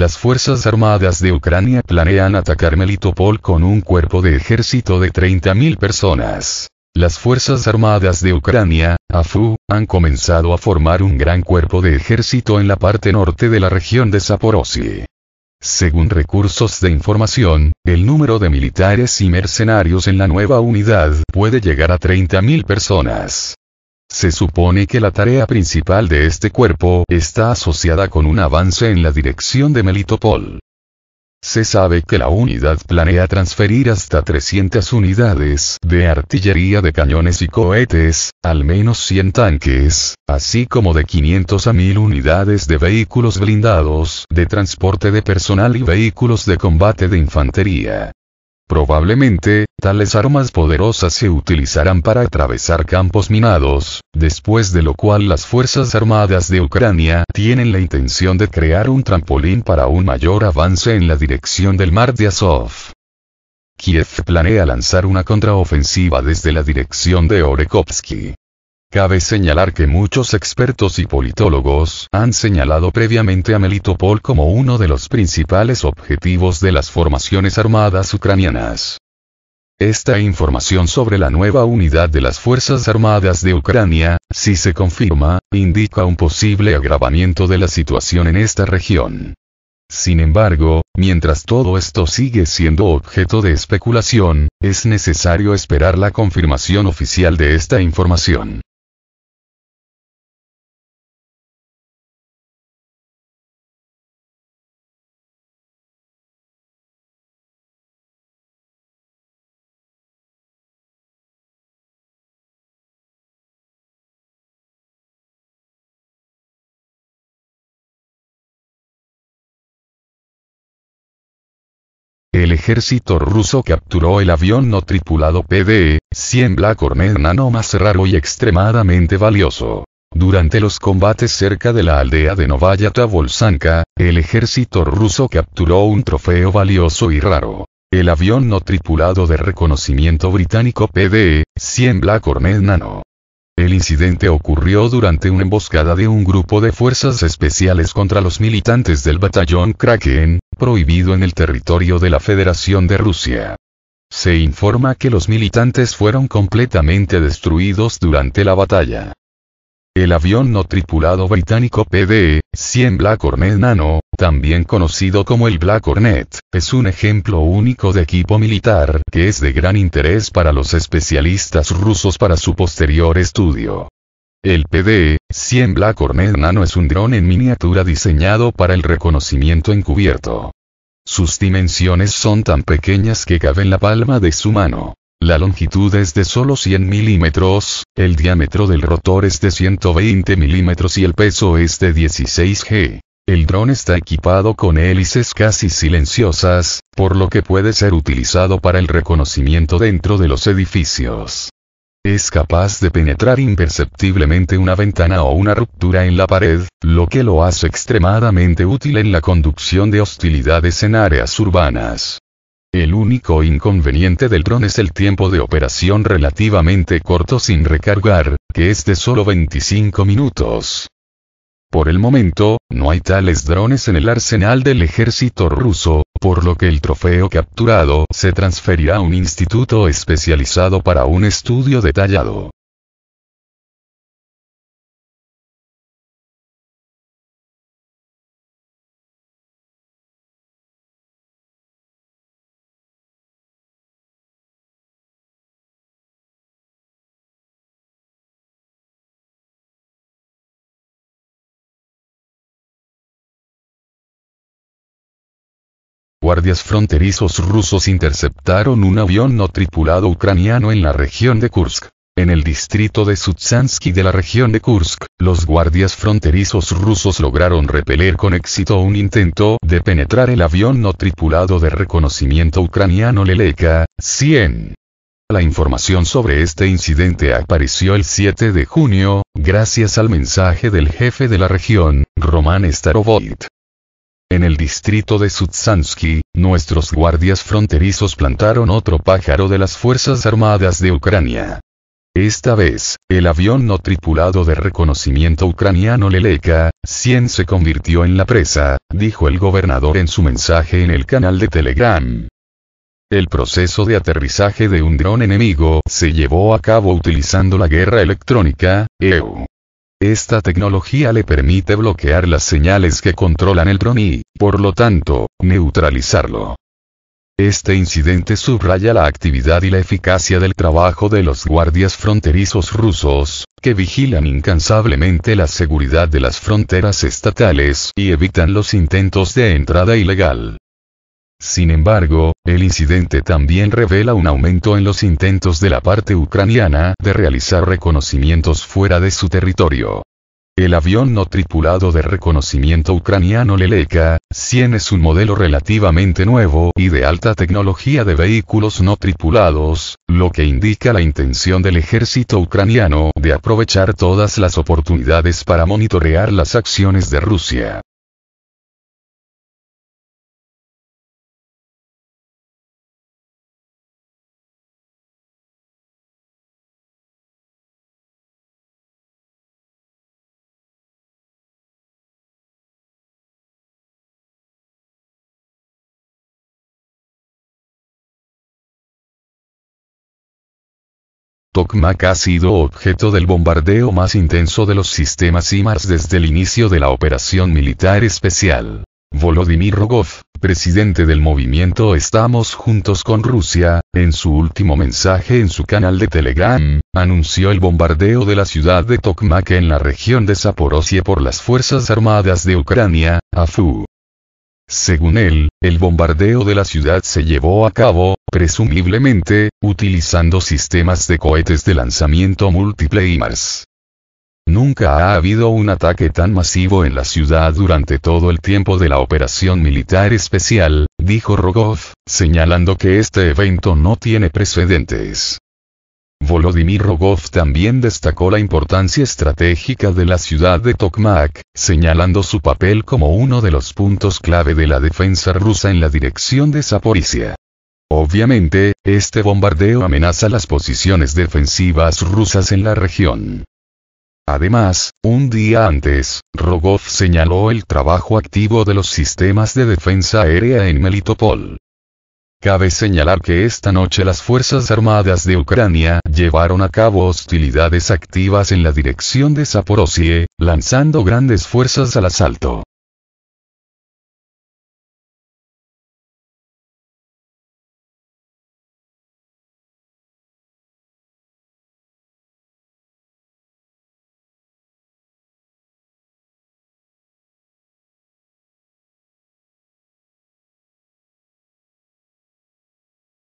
Las Fuerzas Armadas de Ucrania planean atacar Melitopol con un cuerpo de ejército de 30.000 personas. Las Fuerzas Armadas de Ucrania, AFU, han comenzado a formar un gran cuerpo de ejército en la parte norte de la región de Zaporozhye. Según recursos de información, el número de militares y mercenarios en la nueva unidad puede llegar a 30.000 personas. Se supone que la tarea principal de este cuerpo está asociada con un avance en la dirección de Melitopol. Se sabe que la unidad planea transferir hasta 300 unidades de artillería de cañones y cohetes, al menos 100 tanques, así como de 500 a 1000 unidades de vehículos blindados de transporte de personal y vehículos de combate de infantería. Probablemente, tales armas poderosas se utilizarán para atravesar campos minados, después de lo cual las Fuerzas Armadas de Ucrania tienen la intención de crear un trampolín para un mayor avance en la dirección del mar de Azov. Kiev planea lanzar una contraofensiva desde la dirección de Orekovsky. Cabe señalar que muchos expertos y politólogos han señalado previamente a Melitopol como uno de los principales objetivos de las formaciones armadas ucranianas. Esta información sobre la nueva unidad de las Fuerzas Armadas de Ucrania, si se confirma, indica un posible agravamiento de la situación en esta región. Sin embargo, mientras todo esto sigue siendo objeto de especulación, es necesario esperar la confirmación oficial de esta información. el ejército ruso capturó el avión no tripulado PDE-100 Black Hornet nano más raro y extremadamente valioso. Durante los combates cerca de la aldea de Novaya Tavolsanka, el ejército ruso capturó un trofeo valioso y raro. El avión no tripulado de reconocimiento británico PDE-100 Black Hornet Nano. El incidente ocurrió durante una emboscada de un grupo de fuerzas especiales contra los militantes del batallón Kraken, prohibido en el territorio de la Federación de Rusia. Se informa que los militantes fueron completamente destruidos durante la batalla. El avión no tripulado británico PDE, 100 Black Hornet Nano, también conocido como el Black Hornet, es un ejemplo único de equipo militar que es de gran interés para los especialistas rusos para su posterior estudio. El PD-100 Black Hornet Nano es un dron en miniatura diseñado para el reconocimiento encubierto. Sus dimensiones son tan pequeñas que caben la palma de su mano. La longitud es de solo 100 milímetros, el diámetro del rotor es de 120 milímetros y el peso es de 16 g. El dron está equipado con hélices casi silenciosas, por lo que puede ser utilizado para el reconocimiento dentro de los edificios. Es capaz de penetrar imperceptiblemente una ventana o una ruptura en la pared, lo que lo hace extremadamente útil en la conducción de hostilidades en áreas urbanas. El único inconveniente del dron es el tiempo de operación relativamente corto sin recargar, que es de solo 25 minutos. Por el momento, no hay tales drones en el arsenal del ejército ruso, por lo que el trofeo capturado se transferirá a un instituto especializado para un estudio detallado. guardias fronterizos rusos interceptaron un avión no tripulado ucraniano en la región de Kursk. En el distrito de Sutsansky de la región de Kursk, los guardias fronterizos rusos lograron repeler con éxito un intento de penetrar el avión no tripulado de reconocimiento ucraniano Leleka 100. La información sobre este incidente apareció el 7 de junio, gracias al mensaje del jefe de la región, Roman Starovoyt. En el distrito de Sutsansky, nuestros guardias fronterizos plantaron otro pájaro de las Fuerzas Armadas de Ucrania. Esta vez, el avión no tripulado de reconocimiento ucraniano Leleka, 100 se convirtió en la presa, dijo el gobernador en su mensaje en el canal de Telegram. El proceso de aterrizaje de un dron enemigo se llevó a cabo utilizando la guerra electrónica, EU. Esta tecnología le permite bloquear las señales que controlan el dron y, por lo tanto, neutralizarlo. Este incidente subraya la actividad y la eficacia del trabajo de los guardias fronterizos rusos, que vigilan incansablemente la seguridad de las fronteras estatales y evitan los intentos de entrada ilegal. Sin embargo, el incidente también revela un aumento en los intentos de la parte ucraniana de realizar reconocimientos fuera de su territorio. El avión no tripulado de reconocimiento ucraniano Leleka, 100 es un modelo relativamente nuevo y de alta tecnología de vehículos no tripulados, lo que indica la intención del ejército ucraniano de aprovechar todas las oportunidades para monitorear las acciones de Rusia. Tokmak ha sido objeto del bombardeo más intenso de los sistemas IMARS desde el inicio de la operación militar especial. Volodymyr Rogov, presidente del movimiento Estamos Juntos con Rusia, en su último mensaje en su canal de Telegram, anunció el bombardeo de la ciudad de Tokmak en la región de Zaporozhye por las Fuerzas Armadas de Ucrania, AFU. Según él, el bombardeo de la ciudad se llevó a cabo, presumiblemente, utilizando sistemas de cohetes de lanzamiento múltiple y más. Nunca ha habido un ataque tan masivo en la ciudad durante todo el tiempo de la operación militar especial, dijo Rogov, señalando que este evento no tiene precedentes. Volodymyr Rogov también destacó la importancia estratégica de la ciudad de Tokmak, señalando su papel como uno de los puntos clave de la defensa rusa en la dirección de Zaporizhia. Obviamente, este bombardeo amenaza las posiciones defensivas rusas en la región. Además, un día antes, Rogov señaló el trabajo activo de los sistemas de defensa aérea en Melitopol. Cabe señalar que esta noche las Fuerzas Armadas de Ucrania llevaron a cabo hostilidades activas en la dirección de Zaporozhye, lanzando grandes fuerzas al asalto.